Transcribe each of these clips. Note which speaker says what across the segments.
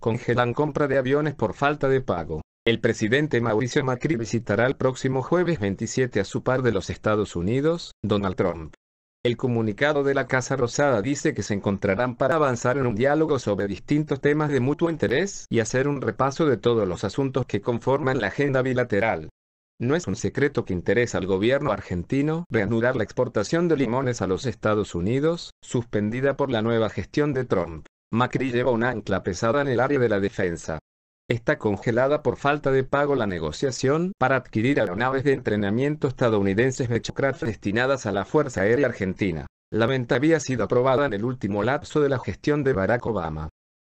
Speaker 1: congelan compra de aviones por falta de pago. El presidente Mauricio Macri visitará el próximo jueves 27 a su par de los Estados Unidos, Donald Trump. El comunicado de la Casa Rosada dice que se encontrarán para avanzar en un diálogo sobre distintos temas de mutuo interés y hacer un repaso de todos los asuntos que conforman la agenda bilateral. No es un secreto que interesa al gobierno argentino reanudar la exportación de limones a los Estados Unidos, suspendida por la nueva gestión de Trump. Macri lleva un ancla pesada en el área de la defensa está congelada por falta de pago la negociación para adquirir aeronaves de entrenamiento estadounidenses Beechcraft destinadas a la Fuerza Aérea Argentina. La venta había sido aprobada en el último lapso de la gestión de Barack Obama.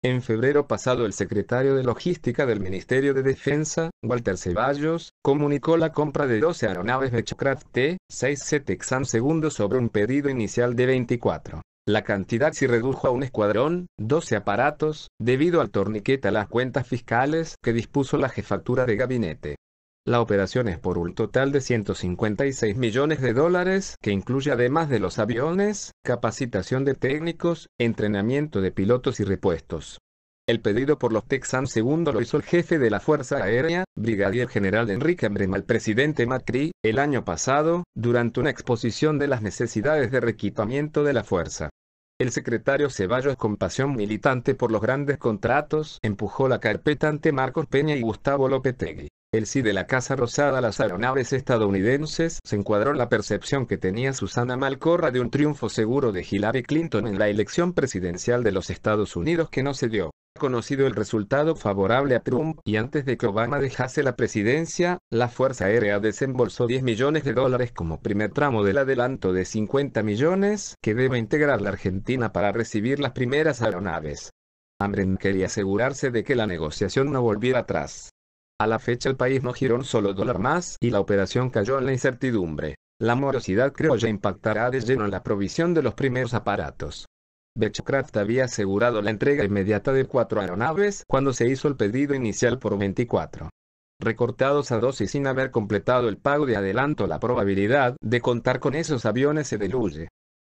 Speaker 1: En febrero pasado el secretario de Logística del Ministerio de Defensa, Walter Ceballos, comunicó la compra de 12 aeronaves Beechcraft T-6C Texan II sobre un pedido inicial de 24. La cantidad se redujo a un escuadrón, 12 aparatos, debido al torniquete a las cuentas fiscales que dispuso la jefatura de gabinete. La operación es por un total de 156 millones de dólares, que incluye además de los aviones, capacitación de técnicos, entrenamiento de pilotos y repuestos. El pedido por los Texans II lo hizo el jefe de la Fuerza Aérea, Brigadier General Enrique Embrema al presidente Macri, el año pasado, durante una exposición de las necesidades de reequipamiento de la fuerza. El secretario Ceballos con pasión militante por los grandes contratos empujó la carpeta ante Marcos Peña y Gustavo Lopetegui. El sí de la Casa Rosada a las aeronaves estadounidenses se encuadró en la percepción que tenía Susana Malcorra de un triunfo seguro de Hillary Clinton en la elección presidencial de los Estados Unidos que no se dio conocido el resultado favorable a Trump y antes de que Obama dejase la presidencia, la Fuerza Aérea desembolsó 10 millones de dólares como primer tramo del adelanto de 50 millones que debe integrar la Argentina para recibir las primeras aeronaves. Amren quería asegurarse de que la negociación no volviera atrás. A la fecha el país no giró un solo dólar más y la operación cayó en la incertidumbre. La morosidad creo ya impactará de lleno en la provisión de los primeros aparatos. Bechcraft había asegurado la entrega inmediata de cuatro aeronaves cuando se hizo el pedido inicial por 24 recortados a dos y sin haber completado el pago de adelanto la probabilidad de contar con esos aviones se diluye.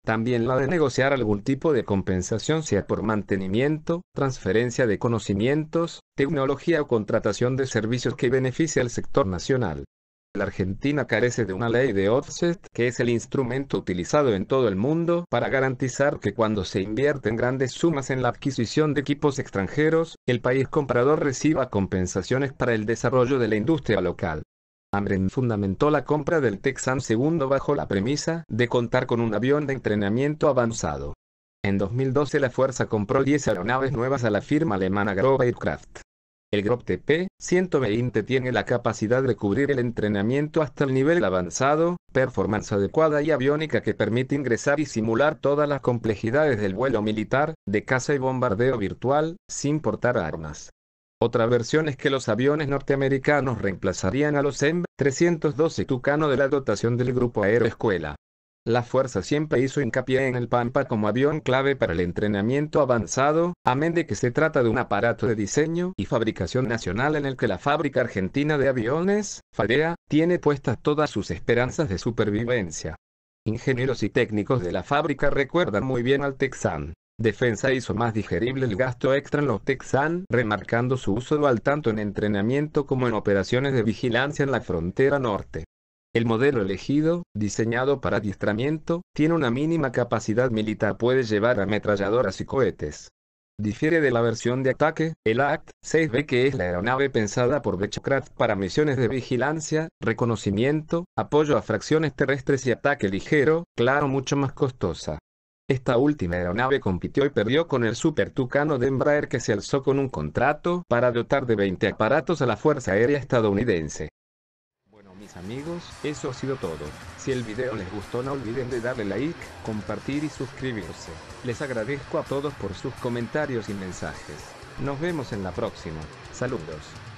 Speaker 1: También la de negociar algún tipo de compensación sea por mantenimiento, transferencia de conocimientos, tecnología o contratación de servicios que beneficie al sector nacional. La Argentina carece de una ley de offset, que es el instrumento utilizado en todo el mundo para garantizar que cuando se invierten grandes sumas en la adquisición de equipos extranjeros, el país comprador reciba compensaciones para el desarrollo de la industria local. Amren fundamentó la compra del Texan II bajo la premisa de contar con un avión de entrenamiento avanzado. En 2012 la fuerza compró 10 aeronaves nuevas a la firma alemana Grove Aircraft. El Grop TP-120 tiene la capacidad de cubrir el entrenamiento hasta el nivel avanzado, performance adecuada y aviónica que permite ingresar y simular todas las complejidades del vuelo militar, de caza y bombardeo virtual, sin portar armas. Otra versión es que los aviones norteamericanos reemplazarían a los M312 Tucano de la dotación del Grupo Aeroescuela. La fuerza siempre hizo hincapié en el Pampa como avión clave para el entrenamiento avanzado, amén de que se trata de un aparato de diseño y fabricación nacional en el que la fábrica argentina de aviones, FADEA, tiene puestas todas sus esperanzas de supervivencia. Ingenieros y técnicos de la fábrica recuerdan muy bien al Texan. Defensa hizo más digerible el gasto extra en los Texan, remarcando su uso dual tanto en entrenamiento como en operaciones de vigilancia en la frontera norte. El modelo elegido, diseñado para adiestramiento, tiene una mínima capacidad militar, puede llevar ametralladoras y cohetes. Difiere de la versión de ataque, el ACT-6B que es la aeronave pensada por Beechcraft para misiones de vigilancia, reconocimiento, apoyo a fracciones terrestres y ataque ligero, claro mucho más costosa. Esta última aeronave compitió y perdió con el Super Tucano de Embraer que se alzó con un contrato para dotar de 20 aparatos a la Fuerza Aérea Estadounidense amigos, eso ha sido todo. Si el video les gustó no olviden de darle like, compartir y suscribirse. Les agradezco a todos por sus comentarios y mensajes. Nos vemos en la próxima. Saludos.